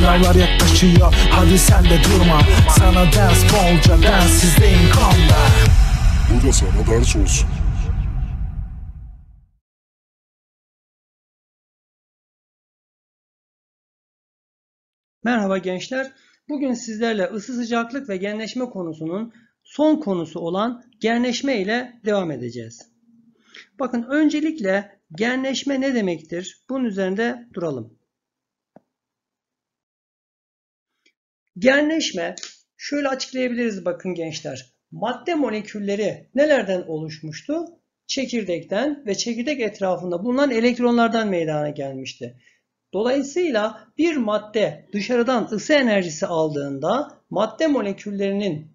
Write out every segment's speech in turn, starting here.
Sınavlar yaklaşıyor hadi sen de durma Sana ders bolca densiz inkomda Bu da sana ders olsun Merhaba gençler. Bugün sizlerle ısı sıcaklık ve genleşme konusunun son konusu olan genleşme ile devam edeceğiz. Bakın öncelikle genleşme ne demektir? Bunun üzerinde duralım. Genleşme şöyle açıklayabiliriz bakın gençler. Madde molekülleri nelerden oluşmuştu? Çekirdekten ve çekirdek etrafında bulunan elektronlardan meydana gelmişti. Dolayısıyla bir madde dışarıdan ısı enerjisi aldığında madde moleküllerinin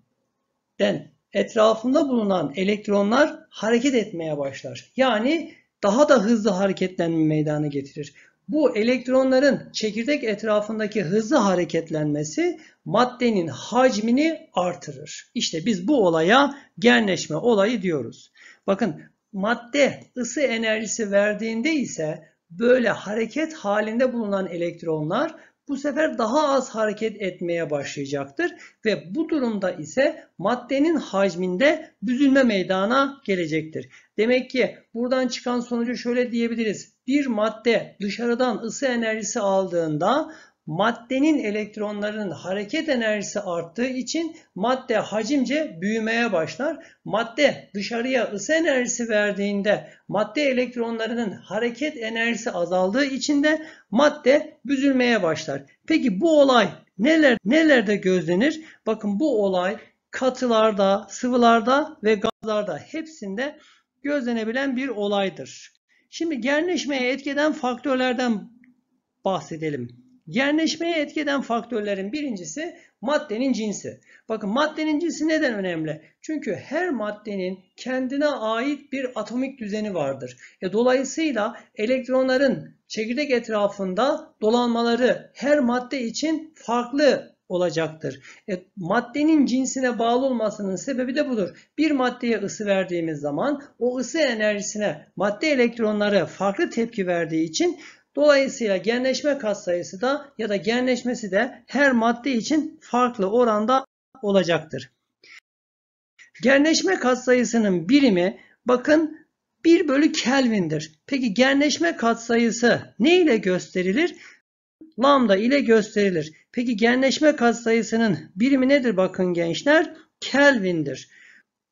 den etrafında bulunan elektronlar hareket etmeye başlar. Yani daha da hızlı hareketlenme meydana getirir. Bu elektronların çekirdek etrafındaki hızlı hareketlenmesi maddenin hacmini artırır. İşte biz bu olaya genleşme olayı diyoruz. Bakın madde ısı enerjisi verdiğinde ise böyle hareket halinde bulunan elektronlar bu sefer daha az hareket etmeye başlayacaktır ve bu durumda ise maddenin hacminde büzülme meydana gelecektir. Demek ki buradan çıkan sonucu şöyle diyebiliriz. Bir madde dışarıdan ısı enerjisi aldığında maddenin elektronlarının hareket enerjisi arttığı için madde hacimce büyümeye başlar. Madde dışarıya ısı enerjisi verdiğinde madde elektronlarının hareket enerjisi azaldığı için de madde büzülmeye başlar. Peki bu olay neler nelerde gözlenir? Bakın bu olay katılarda, sıvılarda ve gazlarda hepsinde gözlenebilen bir olaydır. Şimdi genleşmeye etkeden faktörlerden bahsedelim. Yerleşmeye etkeden faktörlerin birincisi maddenin cinsi. Bakın maddenin cinsi neden önemli? Çünkü her maddenin kendine ait bir atomik düzeni vardır. E, dolayısıyla elektronların çekirdek etrafında dolanmaları her madde için farklı olacaktır. E, maddenin cinsine bağlı olmasının sebebi de budur. Bir maddeye ısı verdiğimiz zaman o ısı enerjisine madde elektronları farklı tepki verdiği için Dolayısıyla genleşme katsayısı da ya da genleşmesi de her madde için farklı oranda olacaktır. Genleşme katsayısının birimi bakın 1 bölü Kelvin'dir. Peki genleşme katsayısı ne ile gösterilir? Lambda ile gösterilir. Peki genleşme katsayısının birimi nedir bakın gençler? Kelvin'dir.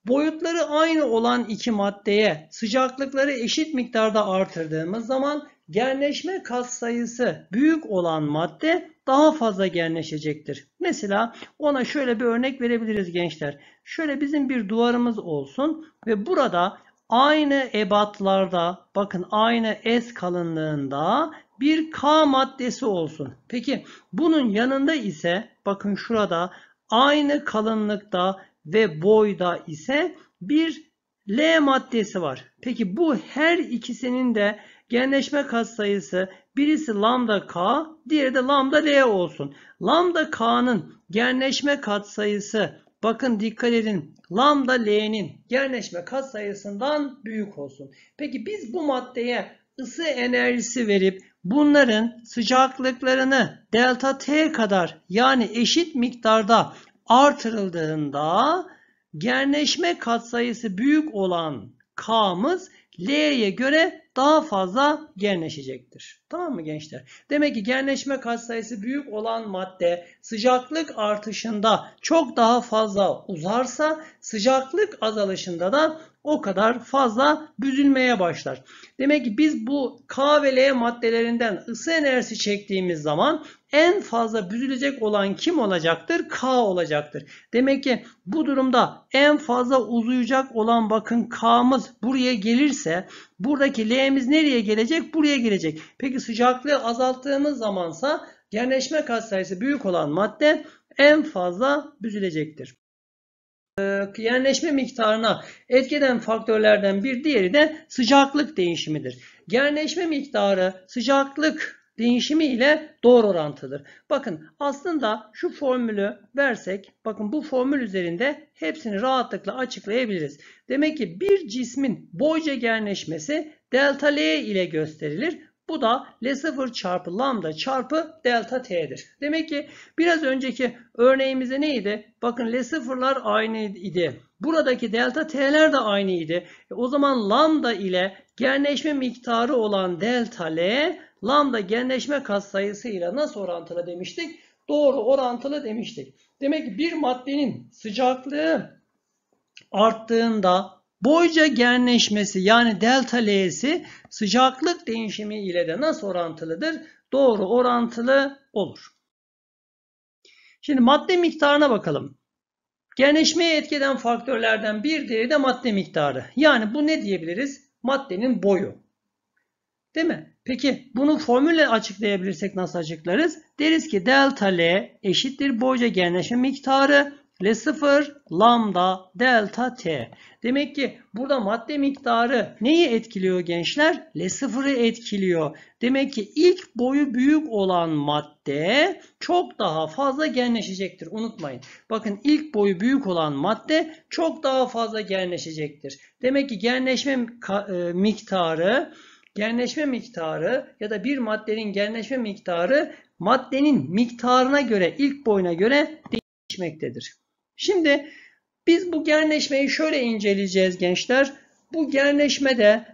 Boyutları aynı olan iki maddeye sıcaklıkları eşit miktarda artırdığımız zaman Genleşme sayısı büyük olan madde daha fazla genleşecektir. Mesela ona şöyle bir örnek verebiliriz gençler. Şöyle bizim bir duvarımız olsun ve burada aynı ebatlarda bakın aynı S kalınlığında bir K maddesi olsun. Peki bunun yanında ise bakın şurada aynı kalınlıkta ve boyda ise bir L maddesi var. Peki bu her ikisinin de Genleşme katsayısı birisi lambda k, diğeri de lambda l olsun. Lambda k'nın genleşme katsayısı bakın dikkat edin lambda l'nin genleşme katsayısından büyük olsun. Peki biz bu maddeye ısı enerjisi verip bunların sıcaklıklarını delta T kadar yani eşit miktarda artırıldığında genleşme katsayısı büyük olan K'mız L'ye göre daha fazla genleşecektir. Tamam mı gençler? Demek ki genleşme katsayısı büyük olan madde sıcaklık artışında çok daha fazla uzarsa sıcaklık azalışında da o kadar fazla büzülmeye başlar. Demek ki biz bu K ve L maddelerinden ısı enerjisi çektiğimiz zaman en fazla büzülecek olan kim olacaktır? K olacaktır. Demek ki bu durumda en fazla uzayacak olan bakın K'mız buraya gelirse buradaki L'miz nereye gelecek? Buraya gelecek. Peki sıcaklığı azalttığımız zamansa yerleşme katsayısı büyük olan madde en fazla büzülecektir yerleşme ee, miktarına etkeden faktörlerden bir diğeri de sıcaklık değişimidir. Yerleşme miktarı sıcaklık değişimi ile doğru orantıdır. Bakın aslında şu formülü versek bakın bu formül üzerinde hepsini rahatlıkla açıklayabiliriz. Demek ki bir cismin boyca cegenleşmesi delta L ile gösterilir. Bu da L0 çarpı lambda çarpı delta t'dir. Demek ki biraz önceki örneğimizde neydi? Bakın L0'lar aynıydı. Buradaki delta t'ler de aynıydı. E o zaman lambda ile genleşme miktarı olan delta L lambda genleşme katsayısı ile nasıl orantılı demiştik? Doğru orantılı demiştik. Demek ki bir maddenin sıcaklığı arttığında boyca genleşmesi yani delta L'si sıcaklık değişimi ile de nasıl orantılıdır? Doğru orantılı olur. Şimdi madde miktarına bakalım. Genleşmeye etkeden faktörlerden bir diğeri de madde miktarı. Yani bu ne diyebiliriz? Maddenin boyu. Değil mi? Peki bunu formülle açıklayabilirsek nasıl açıklarız? Deriz ki delta L eşittir boyca genleşme miktarı L0 lambda delta T. Demek ki burada madde miktarı neyi etkiliyor gençler? L0'ı etkiliyor. Demek ki ilk boyu büyük olan madde çok daha fazla genleşecektir. Unutmayın. Bakın ilk boyu büyük olan madde çok daha fazla genleşecektir. Demek ki genleşme e, miktarı Genleşme miktarı ya da bir maddenin genleşme miktarı maddenin miktarına göre, ilk boyuna göre değişmektedir. Şimdi biz bu genleşmeyi şöyle inceleyeceğiz gençler. Bu genleşmede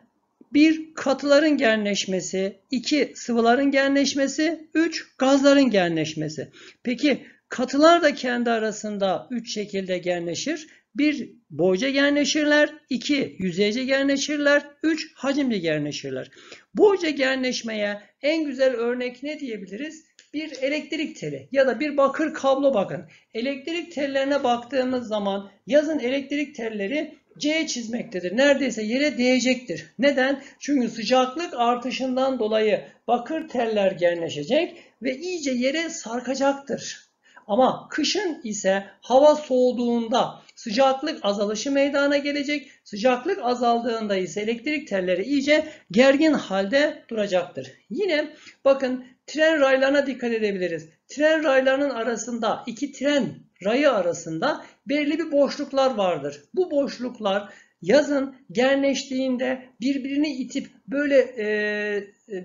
bir katıların genleşmesi, iki sıvıların genleşmesi, üç gazların genleşmesi. Peki katılar da kendi arasında üç şekilde genleşir. Bir boyca genleşirler, iki yüzeyce genleşirler, üç hacimce genleşirler. Boyca genleşmeye en güzel örnek ne diyebiliriz? Bir elektrik teli ya da bir bakır kablo bakın. Elektrik tellerine baktığımız zaman yazın elektrik telleri C çizmektedir. Neredeyse yere değecektir. Neden? Çünkü sıcaklık artışından dolayı bakır teller genleşecek ve iyice yere sarkacaktır. Ama kışın ise hava soğuduğunda sıcaklık azalışı meydana gelecek. Sıcaklık azaldığında ise elektrik telleri iyice gergin halde duracaktır. Yine bakın tren raylarına dikkat edebiliriz. Tren raylarının arasında iki tren rayı arasında belirli bir boşluklar vardır. Bu boşluklar yazın gerneştiğinde birbirini itip böyle e,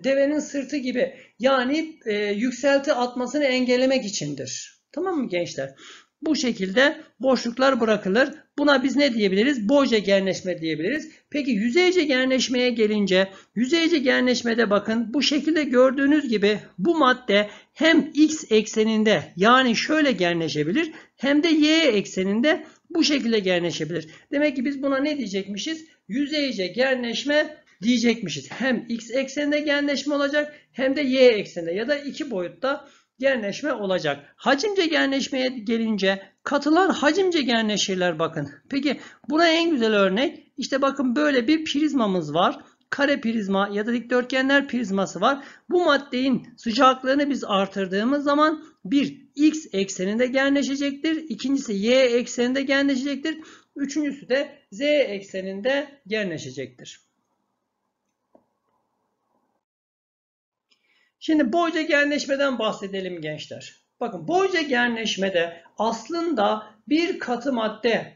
devenin sırtı gibi yani e, yükselti atmasını engellemek içindir. Tamam mı gençler? Bu şekilde boşluklar bırakılır. Buna biz ne diyebiliriz? Boş egenleşme diyebiliriz. Peki yüzeyce genleşmeye gelince yüzeyce genleşmede bakın bu şekilde gördüğünüz gibi bu madde hem x ekseninde yani şöyle genleşebilir hem de y ekseninde bu şekilde genleşebilir. Demek ki biz buna ne diyecekmişiz? Yüzeyce genleşme diyecekmişiz. Hem x ekseninde genleşme olacak hem de y ekseninde ya da iki boyutta genleşme olacak. Hacimce cegenleşmeye gelince katılar hacimce cegenleşirler bakın. Peki buna en güzel örnek işte bakın böyle bir prizmamız var. Kare prizma ya da dikdörtgenler prizması var. Bu maddenin sıcaklığını biz artırdığımız zaman bir x ekseninde genleşecektir. İkincisi y ekseninde genleşecektir. Üçüncüsü de z ekseninde genleşecektir. Şimdi boyca genleşmeden bahsedelim gençler. Bakın boyca genleşmede aslında bir katı madde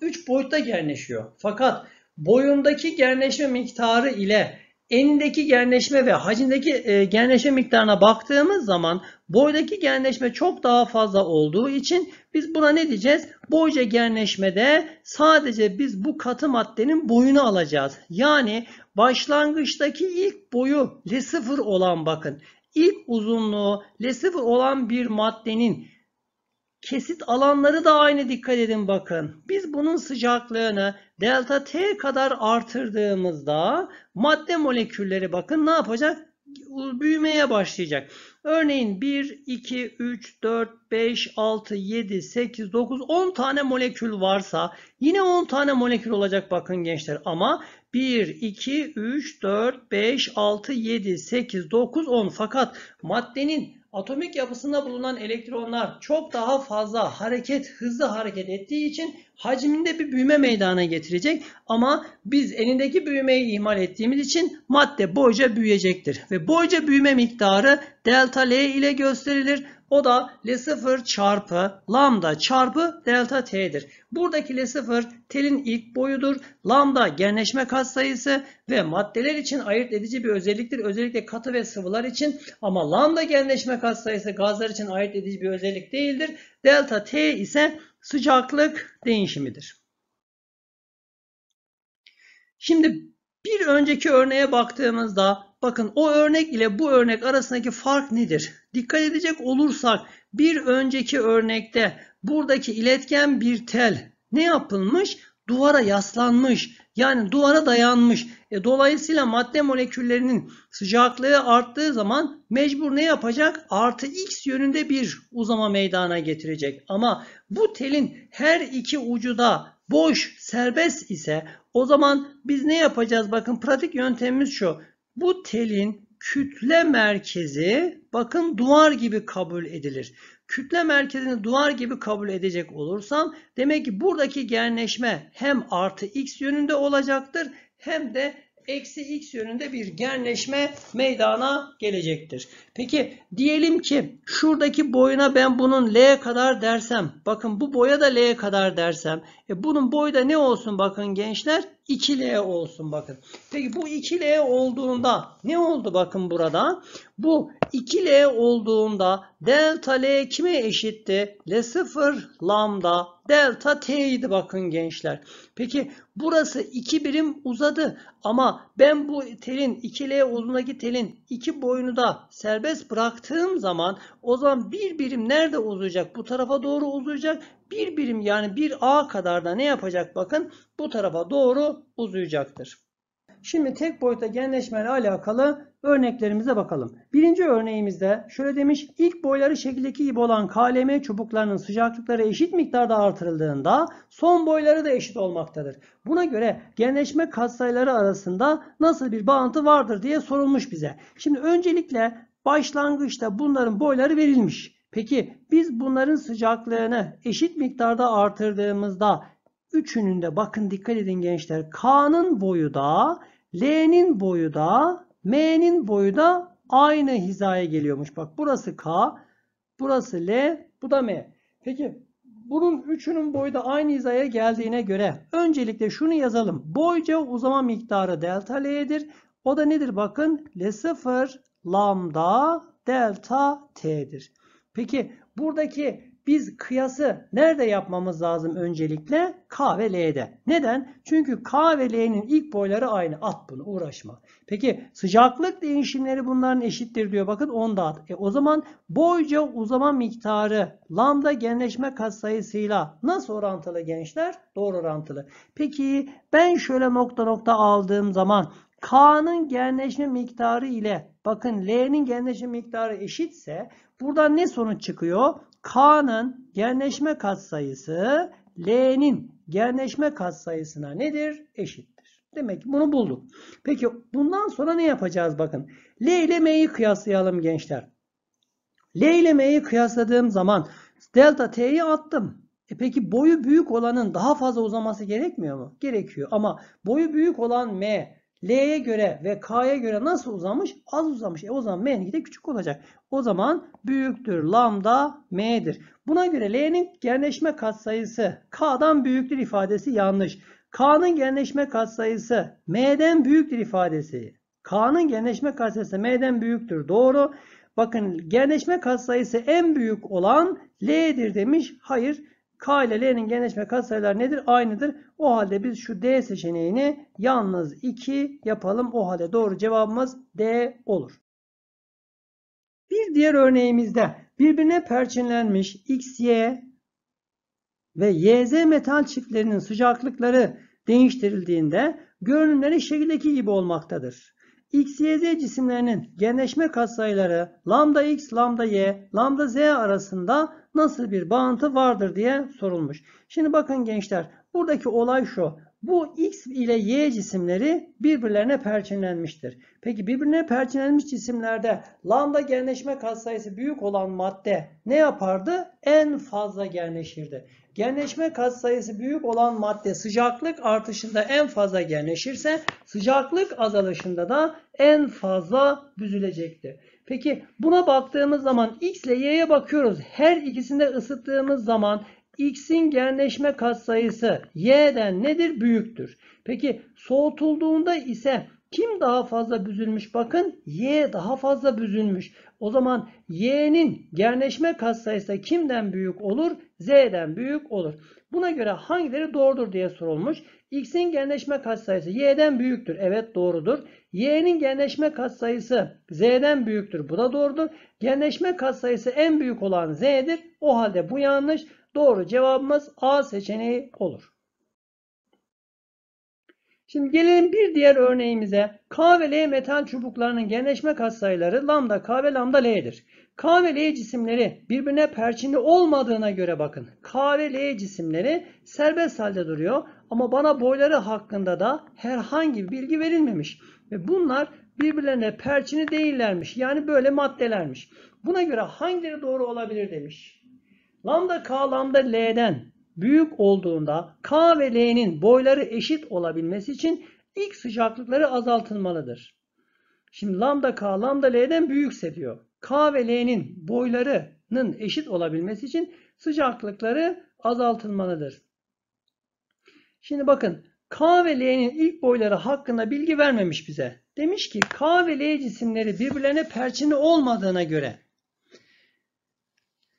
3 boyutta genleşiyor. Fakat boyundaki genleşme miktarı ile enindeki genleşme ve hacimdeki e, genleşme miktarına baktığımız zaman boydaki genleşme çok daha fazla olduğu için biz buna ne diyeceğiz? Boyca genleşmede sadece biz bu katı maddenin boyunu alacağız. Yani başlangıçtaki ilk boyu L0 olan bakın ilk uzunluğu L0 olan bir maddenin kesit alanları da aynı dikkat edin bakın. Biz bunun sıcaklığını delta T kadar artırdığımızda madde molekülleri bakın ne yapacak? büyümeye başlayacak. Örneğin 1, 2, 3, 4, 5, 6, 7, 8, 9, 10 tane molekül varsa yine 10 tane molekül olacak bakın gençler. Ama 1, 2, 3, 4, 5, 6, 7, 8, 9, 10. Fakat maddenin atomik yapısında bulunan elektronlar çok daha fazla hareket, hızlı hareket ettiği için hacminde bir büyüme meydana getirecek ama biz elindeki büyümeyi ihmal ettiğimiz için madde boyca büyüyecektir. Ve boyca büyüme miktarı delta L ile gösterilir. O da L0 çarpı lambda çarpı delta T'dir. Buradaki L0 telin ilk boyudur. Lambda genleşme sayısı ve maddeler için ayırt edici bir özelliktir. Özellikle katı ve sıvılar için ama lambda genleşme sayısı gazlar için ayırt edici bir özellik değildir. Delta T ise sıcaklık değişimidir. Şimdi bir önceki örneğe baktığımızda bakın o örnek ile bu örnek arasındaki fark nedir? Dikkat edecek olursak bir önceki örnekte buradaki iletken bir tel ne yapılmış? Duvara yaslanmış. Yani duvara dayanmış. E, dolayısıyla madde moleküllerinin sıcaklığı arttığı zaman mecbur ne yapacak? Artı x yönünde bir uzama meydana getirecek. Ama bu telin her iki ucu da boş, serbest ise o zaman biz ne yapacağız? Bakın pratik yöntemimiz şu. Bu telin kütle merkezi bakın duvar gibi kabul edilir. Kütle merkezini duvar gibi kabul edecek olursam demek ki buradaki genleşme hem artı x yönünde olacaktır hem de eksi x yönünde bir genleşme meydana gelecektir. Peki diyelim ki şuradaki boyuna ben bunun L kadar dersem. Bakın bu boya da L kadar dersem. E bunun boyu da ne olsun bakın gençler? 2L olsun bakın. Peki bu 2L olduğunda ne oldu bakın burada? Bu 2L olduğunda delta L kime eşitti? L0 lambda delta T idi bakın gençler. Peki burası 2 birim uzadı ama ben bu telin 2L uzundaki telin 2 boyunu da serbest bıraktığım zaman o zaman bir birim nerede uzayacak? Bu tarafa doğru uzayacak bir birim yani bir A kadar da ne yapacak bakın bu tarafa doğru uzayacaktır. Şimdi tek boyutta ile alakalı örneklerimize bakalım. Birinci örneğimizde şöyle demiş. ilk boyları şekildeki gibi olan KLM çubuklarının sıcaklıkları eşit miktarda artırıldığında son boyları da eşit olmaktadır. Buna göre genleşme katsayıları arasında nasıl bir bağıntı vardır diye sorulmuş bize. Şimdi öncelikle başlangıçta bunların boyları verilmiş. Peki biz bunların sıcaklığını eşit miktarda artırdığımızda üçünün de bakın dikkat edin gençler. K'nın boyu da, L'nin boyu da, M'nin boyu da aynı hizaya geliyormuş. Bak burası K, burası L, bu da M. Peki bunun üçünün boyu da aynı hizaya geldiğine göre öncelikle şunu yazalım. Boyca uzama miktarı delta L'dir. O da nedir bakın? L0 lambda delta T'dir. Peki buradaki biz kıyası nerede yapmamız lazım öncelikle? K ve L'de. Neden? Çünkü K ve L'nin ilk boyları aynı. At bunu uğraşma. Peki sıcaklık değişimleri bunların eşittir diyor. Bakın 10 da at. E, o zaman boyca uzama miktarı lambda genleşme katsayısıyla nasıl orantılı gençler? Doğru orantılı. Peki ben şöyle nokta nokta aldığım zaman K'nın genleşme miktarı ile Bakın L'nin genleşme miktarı eşitse buradan ne sonuç çıkıyor? K'nın genleşme katsayısı L'nin genleşme katsayısına nedir? Eşittir. Demek ki bunu bulduk. Peki bundan sonra ne yapacağız bakın. L ile M'yi kıyaslayalım gençler. L ile M'yi kıyasladığım zaman delta T'yi attım. E peki boyu büyük olanın daha fazla uzaması gerekmiyor mu? Gerekiyor ama boyu büyük olan M L'ye göre ve K'ya göre nasıl uzamış? Az uzamış. E o zaman M'ninki de küçük olacak. O zaman büyüktür lambda M'dir. Buna göre L'nin genleşme katsayısı K'dan büyüktür ifadesi yanlış. K'nın genleşme katsayısı M'den büyüktür ifadesi. K'nın genleşme katsayısı M'den büyüktür. Doğru. Bakın genleşme katsayısı en büyük olan L'dir demiş. Hayır. K ile L'nin genleşme katsayıları nedir? Aynıdır. O halde biz şu D seçeneğini yalnız 2 yapalım. O halde doğru cevabımız D olur. Bir diğer örneğimizde birbirine perçinlenmiş X, Y ve YZ metal çiftlerinin sıcaklıkları değiştirildiğinde görünümleri şekildeki gibi olmaktadır. X, Y, Z cisimlerinin genleşme katsayıları lambda X, lambda Y, lambda Z arasında nasıl bir bağıntı vardır diye sorulmuş. Şimdi bakın gençler buradaki olay şu. Bu X ile Y cisimleri birbirlerine perçinlenmiştir. Peki birbirine perçinlenmiş cisimlerde lambda genleşme katsayısı büyük olan madde ne yapardı? En fazla genleşirdi. Genleşme katsayısı büyük olan madde sıcaklık artışında en fazla genleşirse sıcaklık azalışında da en fazla büzülecektir. Peki buna baktığımız zaman x ile y'ye bakıyoruz. Her ikisinde ısıttığımız zaman x'in genleşme katsayısı y'den nedir? Büyüktür. Peki soğutulduğunda ise kim daha fazla büzülmüş? Bakın Y daha fazla büzülmüş. O zaman Y'nin gerneşme katsayısı kimden büyük olur? Z'den büyük olur. Buna göre hangileri doğrudur diye sorulmuş. X'in genleşme katsayısı Y'den büyüktür. Evet doğrudur. Y'nin genleşme katsayısı Z'den büyüktür. Bu da doğrudur. Genleşme katsayısı en büyük olan Z'dir. O halde bu yanlış. Doğru cevabımız A seçeneği olur. Şimdi gelelim bir diğer örneğimize. K ve L metal çubuklarının genleşme katsayıları lambda K ve lambda L'dir. K ve L cisimleri birbirine perçinli olmadığına göre bakın. K ve L cisimleri serbest halde duruyor ama bana boyları hakkında da herhangi bir bilgi verilmemiş. Ve bunlar birbirlerine perçinli değillermiş. Yani böyle maddelermiş. Buna göre hangileri doğru olabilir demiş. Lambda K lambda L'den büyük olduğunda K ve L'nin boyları eşit olabilmesi için ilk sıcaklıkları azaltılmalıdır. Şimdi lambda K lambda L'den büyükse diyor. K ve L'nin boylarının eşit olabilmesi için sıcaklıkları azaltılmalıdır. Şimdi bakın K ve L'nin ilk boyları hakkında bilgi vermemiş bize. Demiş ki K ve L cisimleri birbirlerine perçini olmadığına göre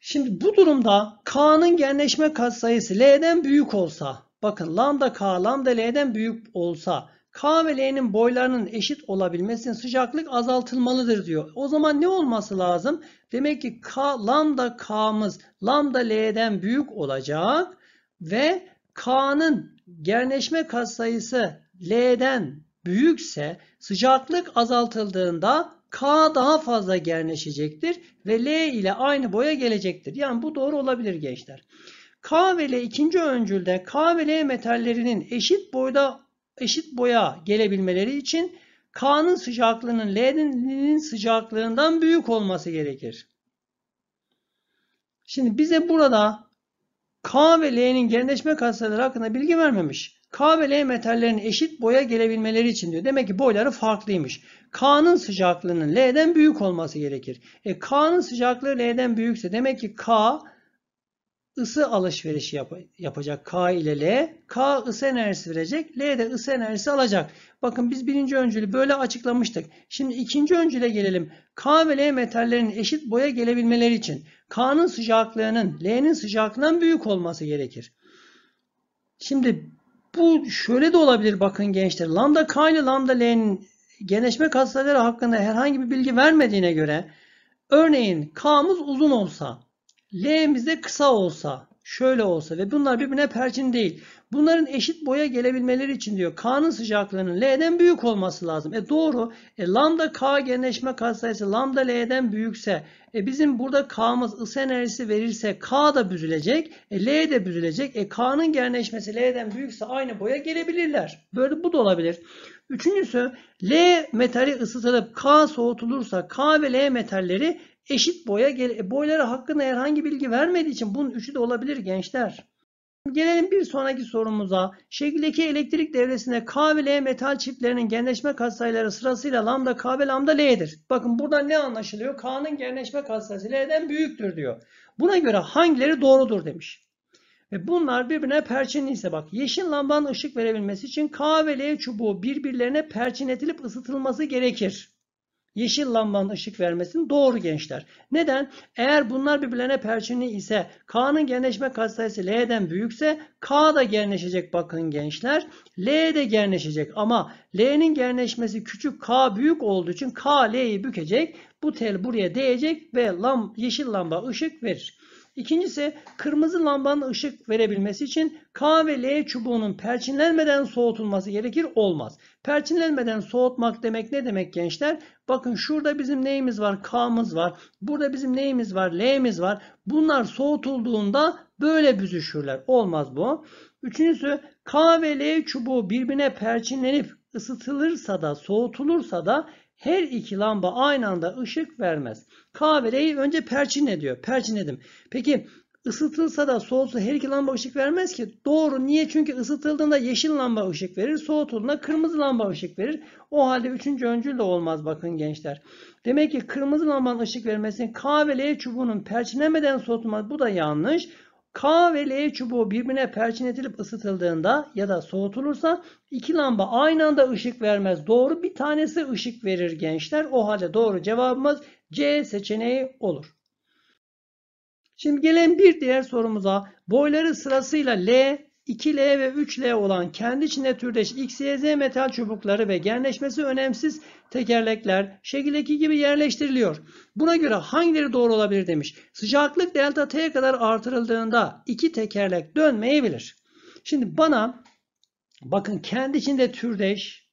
Şimdi bu durumda K'nın genleşme katsayısı L'den büyük olsa bakın lambda K lambda L'den büyük olsa K ve L'nin boylarının eşit olabilmesinin sıcaklık azaltılmalıdır diyor. O zaman ne olması lazım? Demek ki K, lambda K'mız lambda L'den büyük olacak ve K'nın gerneşme katsayısı L'den büyükse sıcaklık azaltıldığında K daha fazla gerneşecektir ve L ile aynı boya gelecektir. Yani bu doğru olabilir gençler. K ve L ikinci öncülde K ve L metallerinin eşit boyda eşit boya gelebilmeleri için K'nın sıcaklığının L'nin sıcaklığından büyük olması gerekir. Şimdi bize burada K ve L'nin genleşme katsayıları hakkında bilgi vermemiş. K ve L metallerinin eşit boya gelebilmeleri için diyor. Demek ki boyları farklıymış. K'nın sıcaklığının L'den büyük olması gerekir. E K'nın sıcaklığı L'den büyükse demek ki K ısı alışverişi yap yapacak K ile L. K ısı enerjisi verecek. L de ısı enerjisi alacak. Bakın biz birinci öncülü böyle açıklamıştık. Şimdi ikinci öncüle gelelim. K ve L metallerinin eşit boya gelebilmeleri için K'nın sıcaklığının L'nin sıcaklığından büyük olması gerekir. Şimdi bu şöyle de olabilir bakın gençler. Lambda K ile lambda L'nin genleşme katsayıları hakkında herhangi bir bilgi vermediğine göre örneğin K'mız uzun olsa, L'miz de kısa olsa, şöyle olsa ve bunlar birbirine perçin değil. Bunların eşit boya gelebilmeleri için diyor K'nın sıcaklığının L'den büyük olması lazım. E doğru. E, lambda K genleşme katsayısı lambda L'den büyükse e, bizim burada K'mız ısı enerjisi verirse K da büzülecek. E, L de büzülecek. E, K'nın genleşmesi L'den büyükse aynı boya gelebilirler. Böyle bu da olabilir. Üçüncüsü L metali ısıtılıp K soğutulursa K ve L metalleri eşit boya gel e, boyları hakkında herhangi bilgi vermediği için bunun üçü de olabilir gençler. Gelelim bir sonraki sorumuza. Şekildeki elektrik devresinde K ve L metal çiplerinin genleşme katsayıları sırasıyla lambda K ve lambda L'dir. Bakın burada ne anlaşılıyor? K'nın genleşme katsayısı L'den büyüktür diyor. Buna göre hangileri doğrudur demiş. Ve bunlar birbirine perçinliyse bak yeşil lambanın ışık verebilmesi için K ve L çubuğu birbirlerine perçinletilip ısıtılması gerekir yeşil lambanın ışık vermesini doğru gençler. Neden? Eğer bunlar birbirlerine perçinli ise K'nın genleşme katsayısı L'den büyükse K da genleşecek bakın gençler. L de genleşecek ama L'nin genleşmesi küçük K büyük olduğu için K L'yi bükecek. Bu tel buraya değecek ve lam, yeşil lamba ışık verir. İkincisi kırmızı lambanın ışık verebilmesi için K ve L çubuğunun perçinlenmeden soğutulması gerekir olmaz. Perçinlenmeden soğutmak demek ne demek gençler? Bakın şurada bizim neyimiz var? K'mız var. Burada bizim neyimiz var? L'miz var. Bunlar soğutulduğunda böyle büzüşürler. Olmaz bu. Üçüncüsü K ve L çubuğu birbirine perçinlenip ısıtılırsa da soğutulursa da her iki lamba aynı anda ışık vermez. K ve L'yi önce perçin ediyor. Perçin Peki Isıtılsa da soğutsa her iki lamba ışık vermez ki. Doğru. Niye? Çünkü ısıtıldığında yeşil lamba ışık verir. Soğutulduğunda kırmızı lamba ışık verir. O halde üçüncü öncül de olmaz bakın gençler. Demek ki kırmızı lambanın ışık vermesinin K ve L çubuğunun perçinlemeden soğutulması bu da yanlış. K ve L çubuğu birbirine perçinletilip ısıtıldığında ya da soğutulursa iki lamba aynı anda ışık vermez. Doğru bir tanesi ışık verir gençler. O halde doğru cevabımız C seçeneği olur. Şimdi gelen bir diğer sorumuza boyları sırasıyla L, 2L ve 3L olan kendi içinde türdeş X, Y, Z metal çubukları ve genleşmesi önemsiz tekerlekler şekildeki gibi yerleştiriliyor. Buna göre hangileri doğru olabilir demiş. Sıcaklık delta T'ye kadar artırıldığında iki tekerlek dönmeyebilir. Şimdi bana bakın kendi içinde türdeş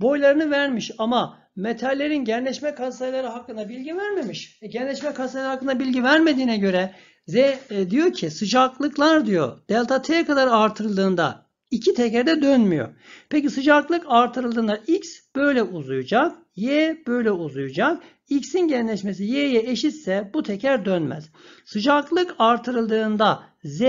boylarını vermiş ama metallerin genleşme katsayıları hakkında bilgi vermemiş. E, genleşme katsayıları hakkında bilgi vermediğine göre Z e, diyor ki sıcaklıklar diyor delta T kadar artırıldığında iki tekerde dönmüyor. Peki sıcaklık artırıldığında X böyle uzayacak, Y böyle uzayacak. X'in genleşmesi Y'ye eşitse bu teker dönmez. Sıcaklık artırıldığında Z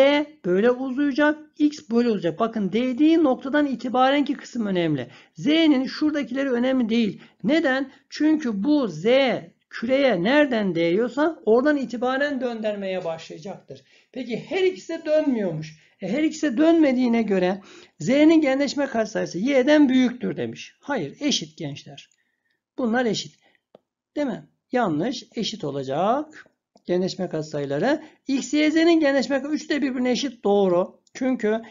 böyle uzayacak. X böyle uzayacak. Bakın değdiği noktadan itibaren ki kısım önemli. Z'nin şuradakileri önemli değil. Neden? Çünkü bu Z küreye nereden değiyorsa oradan itibaren döndürmeye başlayacaktır. Peki her ikisi de dönmüyormuş. E her ikisi de dönmediğine göre Z'nin genleşme katsayısı Y'den büyüktür demiş. Hayır eşit gençler. Bunlar eşit. Değil mi? Yanlış. Eşit olacak genleşme katsayıları. X, Y, Z'nin genleşme üçü de birbirine eşit doğru. Çünkü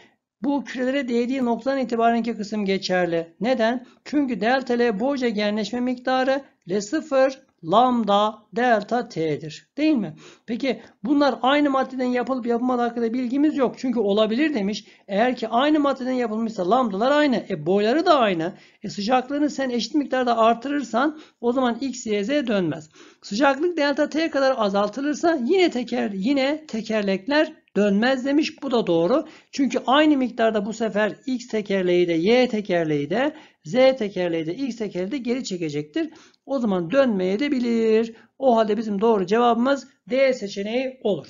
bu kürelere değdiği noktadan itibarenki kısım geçerli. Neden? Çünkü delta L boyca genleşme miktarı L0 lambda, delta t'dir. Değil mi? Peki bunlar aynı maddeden yapılıp yapılmadığı hakkında bilgimiz yok. Çünkü olabilir demiş. Eğer ki aynı maddeden yapılmışsa lambdalar aynı. E boyları da aynı. E sıcaklığını sen eşit miktarda artırırsan o zaman x, y, z dönmez. Sıcaklık delta t kadar azaltılırsa yine teker yine tekerlekler dönmez demiş. Bu da doğru. Çünkü aynı miktarda bu sefer x tekerleği de y tekerleği de Z tekerleği de X tekerleği de geri çekecektir. O zaman dönmeye de bilir. O halde bizim doğru cevabımız D seçeneği olur.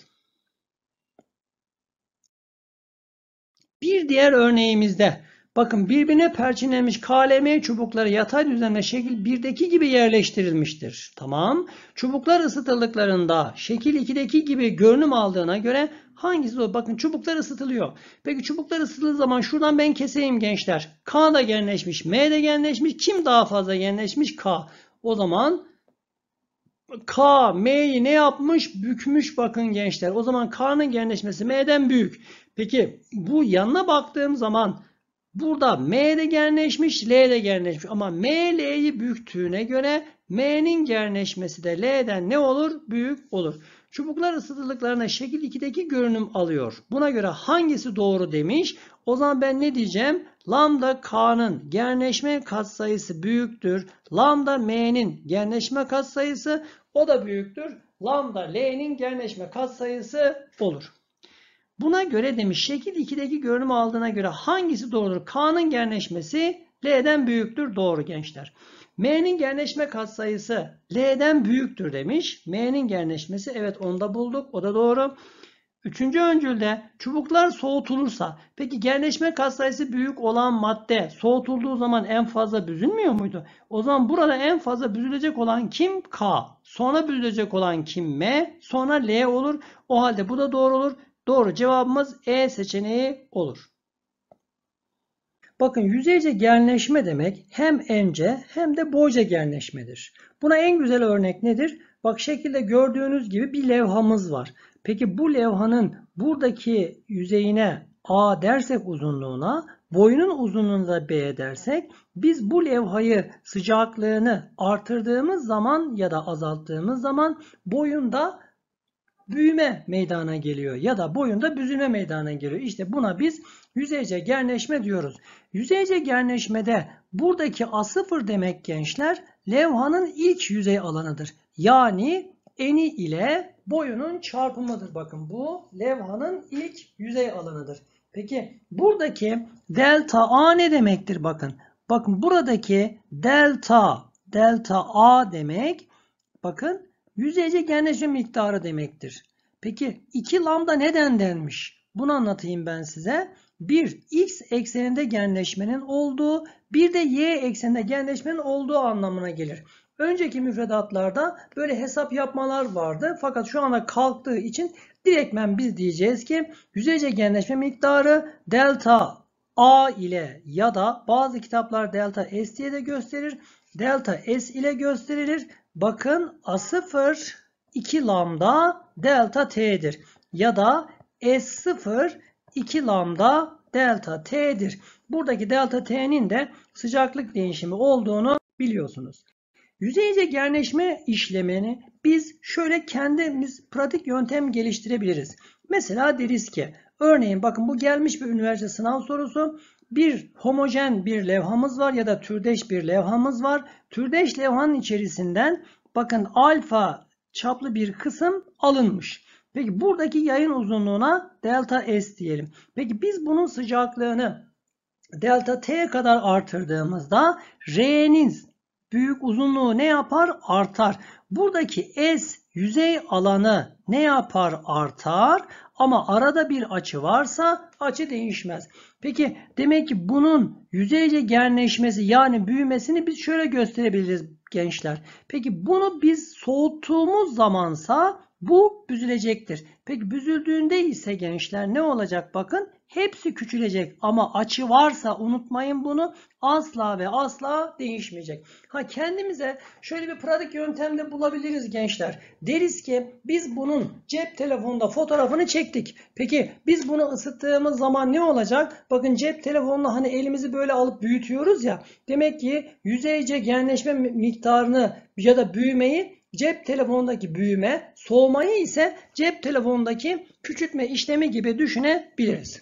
Bir diğer örneğimizde Bakın birbirine perçinlenmiş KLM çubukları yatay düzlemde şekil 1'deki gibi yerleştirilmiştir. Tamam. Çubuklar ısıtıldıklarında şekil 2'deki gibi görünüm aldığına göre hangisi o? Bakın çubuklar ısıtılıyor. Peki çubuklar ısıtıldığı zaman şuradan ben keseyim gençler. K da genleşmiş, M de genleşmiş. Kim daha fazla genleşmiş? K. O zaman K, M'yi ne yapmış? Bükmüş bakın gençler. O zaman K'nın genleşmesi M'den büyük. Peki bu yanına baktığım zaman Burada M de genleşmiş, L de genleşmiş. Ama M, L'yi büktüğüne göre M'nin genleşmesi de L'den ne olur? Büyük olur. Çubuklar ısıtılıklarına şekil 2'deki görünüm alıyor. Buna göre hangisi doğru demiş? O zaman ben ne diyeceğim? Lambda K'nın genleşme katsayısı büyüktür. Lambda M'nin genleşme katsayısı o da büyüktür. Lambda L'nin genleşme katsayısı olur. Buna göre demiş şekil 2'deki görünüm aldığına göre hangisi doğrudur? K'nın genleşmesi L'den büyüktür. Doğru gençler. M'nin genleşme katsayısı L'den büyüktür demiş. M'nin genleşmesi evet onda bulduk. O da doğru. Üçüncü öncülde çubuklar soğutulursa peki genleşme katsayısı büyük olan madde soğutulduğu zaman en fazla büzülmüyor muydu? O zaman burada en fazla büzülecek olan kim? K. Sonra büzülecek olan kim? M. Sonra L olur. O halde bu da doğru olur. Doğru cevabımız E seçeneği olur. Bakın yüzeyce genleşme demek hem ence hem de boyca genleşmedir. Buna en güzel örnek nedir? Bak şekilde gördüğünüz gibi bir levhamız var. Peki bu levhanın buradaki yüzeyine A dersek uzunluğuna, boyunun uzunluğuna da B dersek biz bu levhayı sıcaklığını artırdığımız zaman ya da azalttığımız zaman boyunda büyüme meydana geliyor ya da boyunda büzülme meydana geliyor. İşte buna biz yüzeyce gerneşme diyoruz. Yüzeyce gerneşmede buradaki A0 demek gençler levhanın ilk yüzey alanıdır. Yani eni ile boyunun çarpımıdır. Bakın bu levhanın ilk yüzey alanıdır. Peki buradaki delta A ne demektir? Bakın. Bakın buradaki delta delta A demek bakın Yüzeyce genleşme miktarı demektir. Peki 2 lambda neden denmiş? Bunu anlatayım ben size. Bir x ekseninde genleşmenin olduğu, bir de y ekseninde genleşmenin olduğu anlamına gelir. Önceki müfredatlarda böyle hesap yapmalar vardı. Fakat şu anda kalktığı için direktmen biz diyeceğiz ki yüzeyce genleşme miktarı delta A ile ya da bazı kitaplar delta S diye de gösterir. Delta S ile gösterilir Bakın A0 2 lambda delta t'dir. Ya da S0 2 lambda delta t'dir. Buradaki delta t'nin de sıcaklık değişimi olduğunu biliyorsunuz. Yüzeyce gerleşme işlemini biz şöyle kendimiz pratik yöntem geliştirebiliriz. Mesela deriz ki örneğin bakın bu gelmiş bir üniversite sınav sorusu bir homojen bir levhamız var ya da türdeş bir levhamız var. Türdeş levhanın içerisinden bakın alfa çaplı bir kısım alınmış. Peki buradaki yayın uzunluğuna delta S diyelim. Peki biz bunun sıcaklığını delta T kadar artırdığımızda R'nin büyük uzunluğu ne yapar? Artar. Buradaki S yüzey alanı ne yapar? Artar. Ama arada bir açı varsa açı değişmez. Peki demek ki bunun yüzeyce genleşmesi yani büyümesini biz şöyle gösterebiliriz gençler. Peki bunu biz soğuttuğumuz zamansa bu büzülecektir. Peki büzüldüğünde ise gençler ne olacak bakın? Hepsi küçülecek ama açı varsa unutmayın bunu asla ve asla değişmeyecek. Ha kendimize şöyle bir pratik yöntemde bulabiliriz gençler. Deriz ki biz bunun cep telefonunda fotoğrafını çektik. Peki biz bunu ısıttığımız zaman ne olacak? Bakın cep telefonla hani elimizi böyle alıp büyütüyoruz ya. Demek ki yüzeyce genleşme miktarını ya da büyümeyi cep telefonundaki büyüme, soğumayı ise cep telefonundaki küçültme işlemi gibi düşünebiliriz.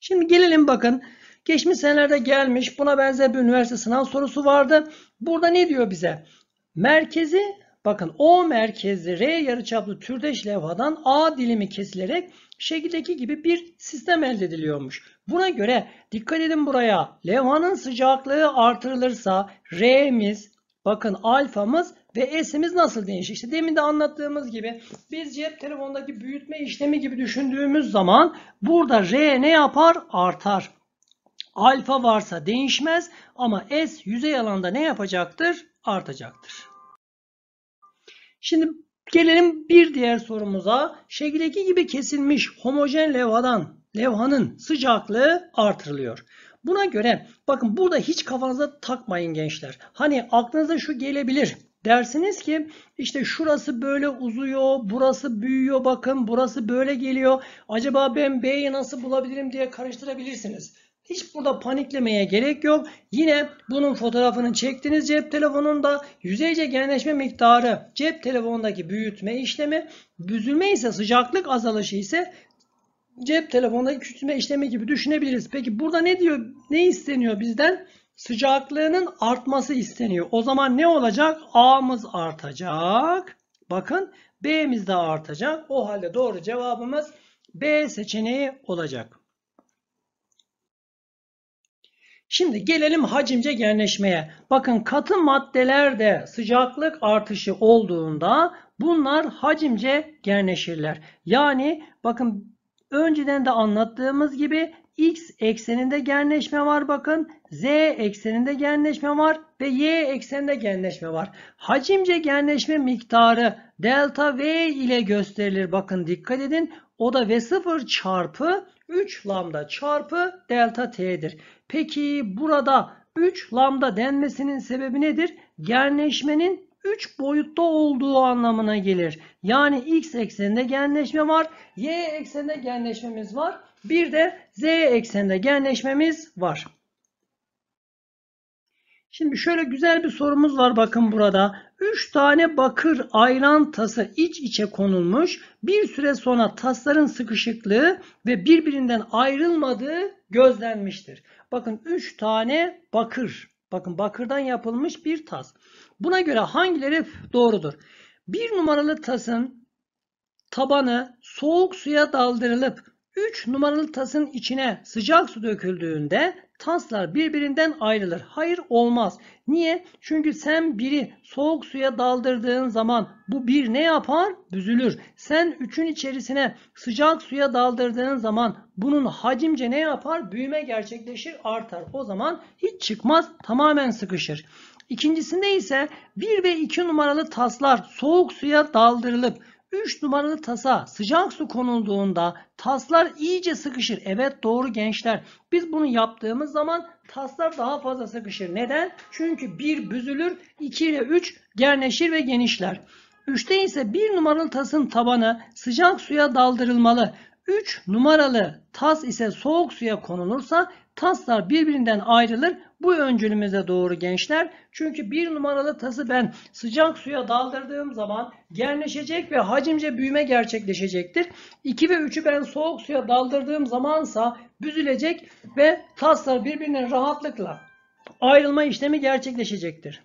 Şimdi gelelim bakın. Geçmiş senelerde gelmiş buna benzer bir üniversite sınav sorusu vardı. Burada ne diyor bize? Merkezi bakın O merkezi R yarıçaplı türdeş levhadan A dilimi kesilerek şekildeki gibi bir sistem elde ediliyormuş. Buna göre dikkat edin buraya. Levhanın sıcaklığı artırılırsa R'miz Bakın alfamız ve s'imiz nasıl değişir? İşte demin de anlattığımız gibi biz cep telefondaki büyütme işlemi gibi düşündüğümüz zaman burada r ne yapar? Artar. Alfa varsa değişmez ama s yüzey alanda ne yapacaktır? Artacaktır. Şimdi gelelim bir diğer sorumuza. Şekildeki gibi kesilmiş homojen levhadan levhanın sıcaklığı artırılıyor. Buna göre bakın burada hiç kafanıza takmayın gençler. Hani aklınıza şu gelebilir. Dersiniz ki işte şurası böyle uzuyor, burası büyüyor bakın, burası böyle geliyor. Acaba ben B'yi nasıl bulabilirim diye karıştırabilirsiniz. Hiç burada paniklemeye gerek yok. Yine bunun fotoğrafını çektiğiniz cep telefonunda yüzeyce genleşme miktarı cep telefonundaki büyütme işlemi, büzülme ise sıcaklık azalışı ise cep telefonunda küçültme işlemi gibi düşünebiliriz. Peki burada ne diyor? Ne isteniyor bizden? Sıcaklığının artması isteniyor. O zaman ne olacak? A'mız artacak. Bakın B'miz de artacak. O halde doğru cevabımız B seçeneği olacak. Şimdi gelelim hacimce genleşmeye. Bakın katı maddelerde sıcaklık artışı olduğunda bunlar hacimce genleşirler. Yani bakın Önceden de anlattığımız gibi x ekseninde genleşme var bakın. z ekseninde genleşme var ve y ekseninde genleşme var. Hacimce genleşme miktarı delta v ile gösterilir. Bakın dikkat edin. O da v0 çarpı 3 lambda çarpı delta t'dir. Peki burada 3 lambda denmesinin sebebi nedir? Genleşmenin 3 boyutta olduğu anlamına gelir. Yani x ekseninde genleşme var. Y ekseninde genleşmemiz var. Bir de z ekseninde genleşmemiz var. Şimdi şöyle güzel bir sorumuz var bakın burada. 3 tane bakır ayran tası iç içe konulmuş. Bir süre sonra tasların sıkışıklığı ve birbirinden ayrılmadığı gözlenmiştir. Bakın 3 tane bakır Bakın bakırdan yapılmış bir tas. Buna göre hangileri doğrudur? Bir numaralı tasın tabanı soğuk suya daldırılıp 3 numaralı tasın içine sıcak su döküldüğünde taslar birbirinden ayrılır. Hayır olmaz. Niye? Çünkü sen biri soğuk suya daldırdığın zaman bu bir ne yapar? Büzülür. Sen üçün içerisine sıcak suya daldırdığın zaman bunun hacimce ne yapar? Büyüme gerçekleşir, artar. O zaman hiç çıkmaz, tamamen sıkışır. İkincisinde ise 1 ve 2 numaralı taslar soğuk suya daldırılıp 3 numaralı tasa sıcak su konulduğunda taslar iyice sıkışır. Evet doğru gençler. Biz bunu yaptığımız zaman taslar daha fazla sıkışır. Neden? Çünkü 1 büzülür, 2 ile 3 gerneşir ve genişler. 3'te ise 1 numaralı tasın tabanı sıcak suya daldırılmalı. 3 numaralı tas ise soğuk suya konulursa taslar birbirinden ayrılır bu öncülümüze doğru gençler. Çünkü bir numaralı tası ben sıcak suya daldırdığım zaman genleşecek ve hacimce büyüme gerçekleşecektir. 2 ve 3'ü ben soğuk suya daldırdığım zamansa büzülecek ve taslar birbirine rahatlıkla ayrılma işlemi gerçekleşecektir.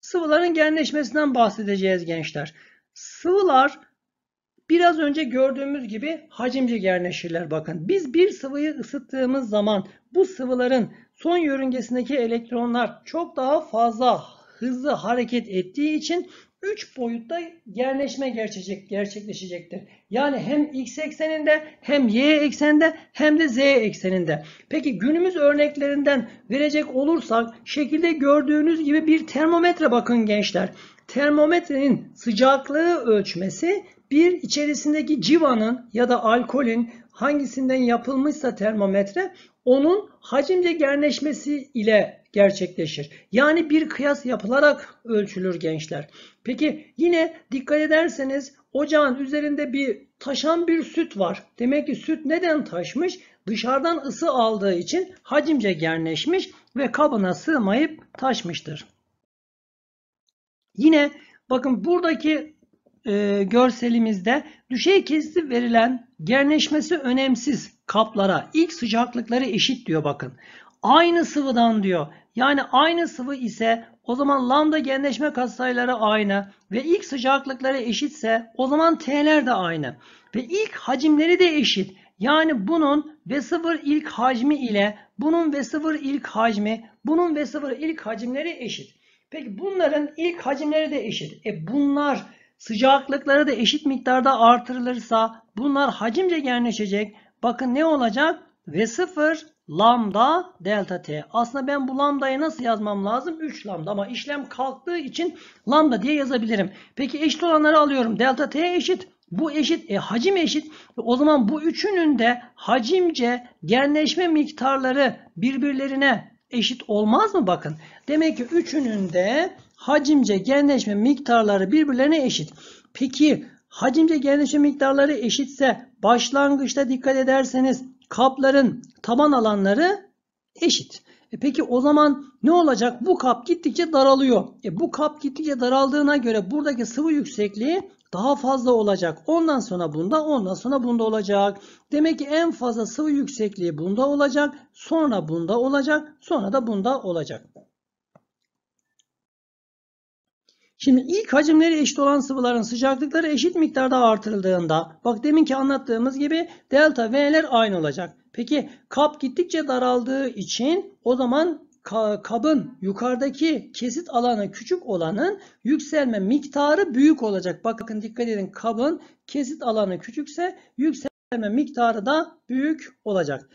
Sıvıların genleşmesinden bahsedeceğiz gençler. Sıvılar Biraz önce gördüğümüz gibi hacimci yerleşirler bakın. Biz bir sıvıyı ısıttığımız zaman bu sıvıların son yörüngesindeki elektronlar çok daha fazla hızlı hareket ettiği için 3 boyutta yerleşme gerçekleşecek, gerçekleşecektir. Yani hem x ekseninde hem y ekseninde hem de z ekseninde. Peki günümüz örneklerinden verecek olursak şekilde gördüğünüz gibi bir termometre bakın gençler. Termometrenin sıcaklığı ölçmesi bir içerisindeki civanın ya da alkolün hangisinden yapılmışsa termometre onun hacimce gerleşmesi ile gerçekleşir. Yani bir kıyas yapılarak ölçülür gençler. Peki yine dikkat ederseniz ocağın üzerinde bir taşan bir süt var. Demek ki süt neden taşmış? Dışarıdan ısı aldığı için hacimce gerleşmiş ve kabına sığmayıp taşmıştır. Yine bakın buradaki e, görselimizde düşey kesiti verilen gerleşmesi önemsiz kaplara ilk sıcaklıkları eşit diyor bakın. Aynı sıvıdan diyor. Yani aynı sıvı ise o zaman lambda genleşme katsayıları aynı ve ilk sıcaklıkları eşitse o zaman T'ler de aynı ve ilk hacimleri de eşit. Yani bunun V0 ilk hacmi ile bunun V0 ilk hacmi, bunun V0 ilk hacimleri eşit. Peki bunların ilk hacimleri de eşit. E bunlar Sıcaklıkları da eşit miktarda artırılırsa bunlar hacimce genleşecek. Bakın ne olacak? Ve 0 lambda delta t. Aslında ben bu lambdayı nasıl yazmam lazım? 3 lambda ama işlem kalktığı için lambda diye yazabilirim. Peki eşit olanları alıyorum. Delta t eşit. Bu eşit. E, hacim eşit. E, o zaman bu üçünün de hacimce genleşme miktarları birbirlerine eşit olmaz mı? Bakın. Demek ki üçünün de hacimce genleşme miktarları birbirlerine eşit. Peki hacimce genleşme miktarları eşitse başlangıçta dikkat ederseniz kapların taban alanları eşit. E peki o zaman ne olacak? Bu kap gittikçe daralıyor. E bu kap gittikçe daraldığına göre buradaki sıvı yüksekliği daha fazla olacak. Ondan sonra bunda, ondan sonra bunda olacak. Demek ki en fazla sıvı yüksekliği bunda olacak, sonra bunda olacak, sonra da bunda olacak. Şimdi ilk hacimleri eşit olan sıvıların sıcaklıkları eşit miktarda artırıldığında bak deminki anlattığımız gibi delta V'ler aynı olacak. Peki kap gittikçe daraldığı için o zaman kabın yukarıdaki kesit alanı küçük olanın yükselme miktarı büyük olacak. Bakın dikkat edin kabın kesit alanı küçükse yükselme miktarı da büyük olacak.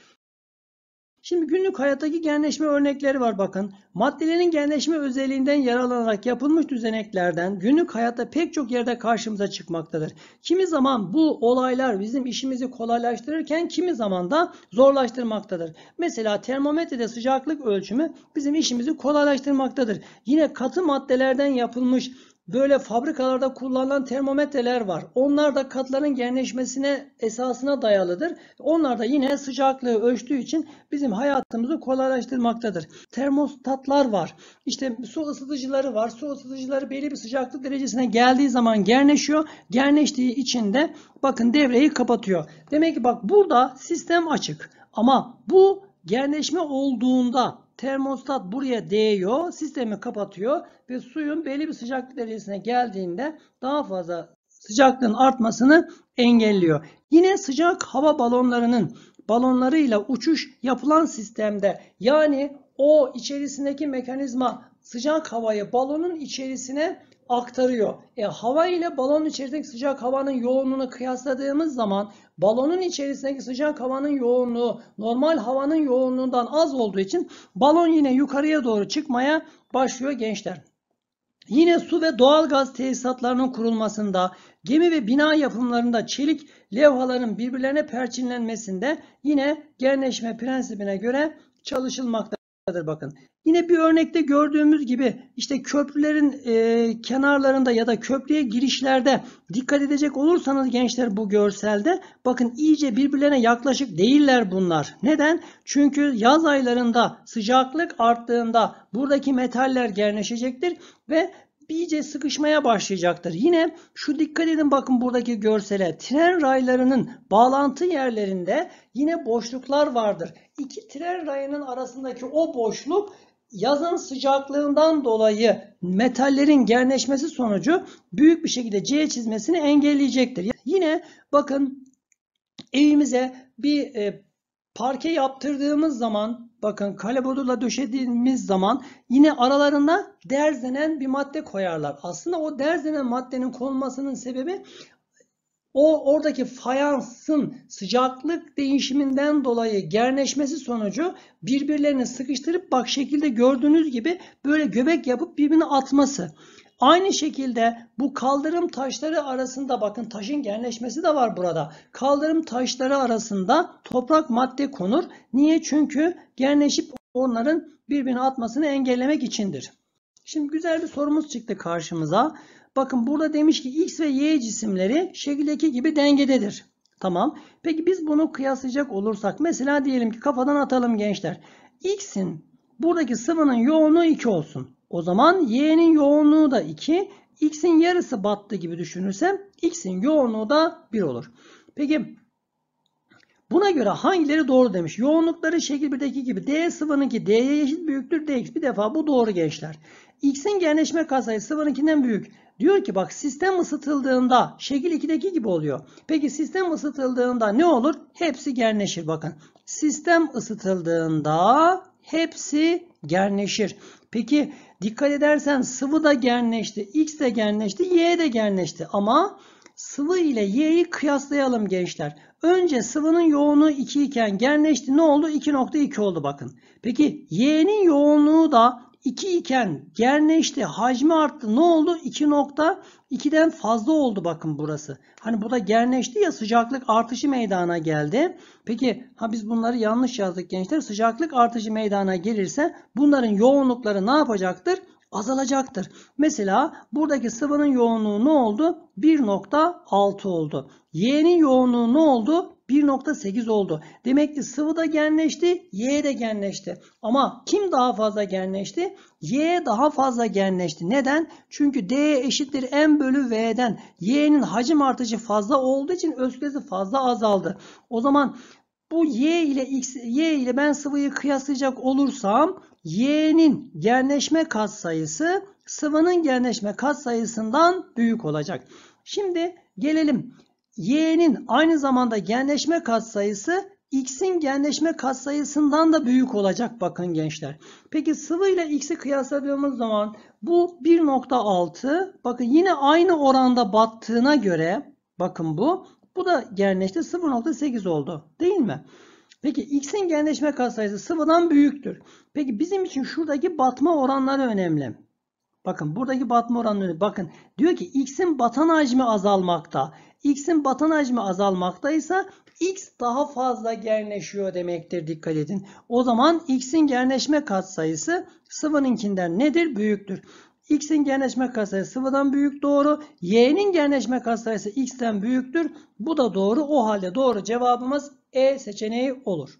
Şimdi günlük hayattaki genleşme örnekleri var bakın. Maddelerin genleşme özelliğinden yararlanarak yapılmış düzeneklerden günlük hayatta pek çok yerde karşımıza çıkmaktadır. Kimi zaman bu olaylar bizim işimizi kolaylaştırırken kimi zaman da zorlaştırmaktadır. Mesela termometrede sıcaklık ölçümü bizim işimizi kolaylaştırmaktadır. Yine katı maddelerden yapılmış böyle fabrikalarda kullanılan termometreler var. Onlar da katların genleşmesine esasına dayalıdır. Onlar da yine sıcaklığı ölçtüğü için bizim hayatımızı kolaylaştırmaktadır. Termostatlar var. İşte su ısıtıcıları var. Su ısıtıcıları belli bir sıcaklık derecesine geldiği zaman genleşiyor. Genleştiği için de bakın devreyi kapatıyor. Demek ki bak burada sistem açık. Ama bu genleşme olduğunda termostat buraya değiyor, sistemi kapatıyor ve suyun belli bir sıcaklık derecesine geldiğinde daha fazla sıcaklığın artmasını engelliyor. Yine sıcak hava balonlarının balonlarıyla uçuş yapılan sistemde yani o içerisindeki mekanizma sıcak havayı balonun içerisine aktarıyor. E, hava ile balonun içerisindeki sıcak havanın yoğunluğunu kıyasladığımız zaman balonun içerisindeki sıcak havanın yoğunluğu normal havanın yoğunluğundan az olduğu için balon yine yukarıya doğru çıkmaya başlıyor gençler. Yine su ve doğal gaz tesisatlarının kurulmasında, gemi ve bina yapımlarında çelik levhaların birbirlerine perçinlenmesinde yine genleşme prensibine göre çalışılmakta vardır bakın. Yine bir örnekte gördüğümüz gibi işte köprülerin e, kenarlarında ya da köprüye girişlerde dikkat edecek olursanız gençler bu görselde bakın iyice birbirlerine yaklaşık değiller bunlar. Neden? Çünkü yaz aylarında sıcaklık arttığında buradaki metaller gerneşecektir ve iyice sıkışmaya başlayacaktır. Yine şu dikkat edin bakın buradaki görsele. Tren raylarının bağlantı yerlerinde yine boşluklar vardır. İki tren rayının arasındaki o boşluk yazın sıcaklığından dolayı metallerin gerneşmesi sonucu büyük bir şekilde C çizmesini engelleyecektir. Yine bakın evimize bir e, parke yaptırdığımız zaman Bakın kalebodurla döşediğimiz zaman yine aralarına derzenen bir madde koyarlar. Aslında o derzenen maddenin konmasının sebebi o oradaki fayansın sıcaklık değişiminden dolayı gerneşmesi sonucu birbirlerini sıkıştırıp bak şekilde gördüğünüz gibi böyle göbek yapıp birbirini atması. Aynı şekilde bu kaldırım taşları arasında bakın taşın genleşmesi de var burada. Kaldırım taşları arasında toprak madde konur. Niye? Çünkü genleşip onların birbirine atmasını engellemek içindir. Şimdi güzel bir sorumuz çıktı karşımıza. Bakın burada demiş ki X ve Y cisimleri şekildeki gibi dengededir. Tamam. Peki biz bunu kıyaslayacak olursak mesela diyelim ki kafadan atalım gençler. X'in buradaki sıvının yoğunluğu 2 olsun. O zaman y'nin yoğunluğu da 2. x'in yarısı battı gibi düşünürsem x'in yoğunluğu da 1 olur. Peki Buna göre hangileri doğru demiş. Yoğunlukları şekil 1'deki gibi D sıvınınki D'ye eşit büyüktür DX. Bir defa bu doğru gençler. X'in genleşme katsayı sıvınınkinden büyük. Diyor ki bak sistem ısıtıldığında şekil 2'deki gibi oluyor. Peki sistem ısıtıldığında ne olur? Hepsi genleşir bakın. Sistem ısıtıldığında hepsi genleşir. Peki dikkat edersen sıvı da genleşti, x de genleşti, y de genleşti. Ama sıvı ile y'yi kıyaslayalım gençler. Önce sıvının yoğunluğu 2 iken genleşti. Ne oldu? 2.2 oldu bakın. Peki y'nin yoğunluğu da 2 iken gerneşti, hacmi arttı. Ne oldu? 2.2'den fazla oldu bakın burası. Hani bu da gerneşti ya sıcaklık artışı meydana geldi. Peki ha biz bunları yanlış yazdık gençler. Sıcaklık artışı meydana gelirse bunların yoğunlukları ne yapacaktır? azalacaktır. Mesela buradaki sıvının yoğunluğu ne oldu? 1.6 oldu. Y'nin yoğunluğu ne oldu? 1.8 oldu. Demek ki sıvı da genleşti, Y de genleşti. Ama kim daha fazla genleşti? Y daha fazla genleşti. Neden? Çünkü D eşittir M bölü V'den. Y'nin hacim artışı fazla olduğu için öz fazla azaldı. O zaman bu y ile x y ile ben sıvıyı kıyaslayacak olursam y'nin genleşme sayısı sıvının genleşme sayısından büyük olacak. Şimdi gelelim y'nin aynı zamanda genleşme katsayısı x'in genleşme katsayısından da büyük olacak bakın gençler. Peki sıvı ile x'i kıyasladığımız zaman bu 1.6 bakın yine aynı oranda battığına göre bakın bu bu da genleşti 0.8 oldu değil mi? Peki x'in genleşme katsayısı sıvıdan büyüktür. Peki bizim için şuradaki batma oranları önemli. Bakın buradaki batma oranları bakın diyor ki x'in batan hacmi azalmakta x'in batan hacmi azalmaktaysa x daha fazla gerneşiyor demektir dikkat edin. O zaman x'in gerneşme katsayısı sıvınınkinden nedir? Büyüktür. X'in genleşme katsayısı sıvıdan büyük doğru. Y'nin genleşme katsayısı X'ten büyüktür. Bu da doğru. O halde doğru cevabımız E seçeneği olur.